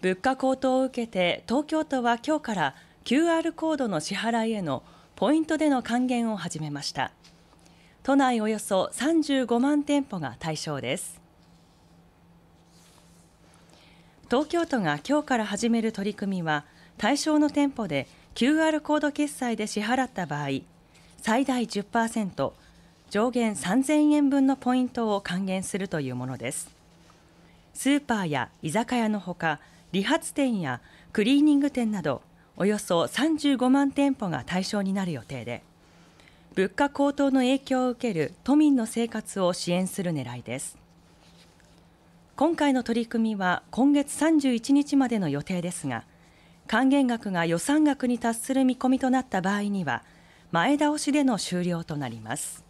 物価高騰を受けて東京都は今日から QR コードの支払いへのポイントでの還元を始めました都内およそ35万店舗が対象です東京都が今日から始める取り組みは対象の店舗で QR コード決済で支払った場合最大10%上限3000円分のポイントを還元するというものですスーパーや居酒屋のほか理髪店やクリーニング店などおよそ35万店舗が対象になる予定で物価高騰の影響を受ける都民の生活を支援する狙いです今回の取り組みは今月31日までの予定ですが還元額が予算額に達する見込みとなった場合には前倒しでの終了となります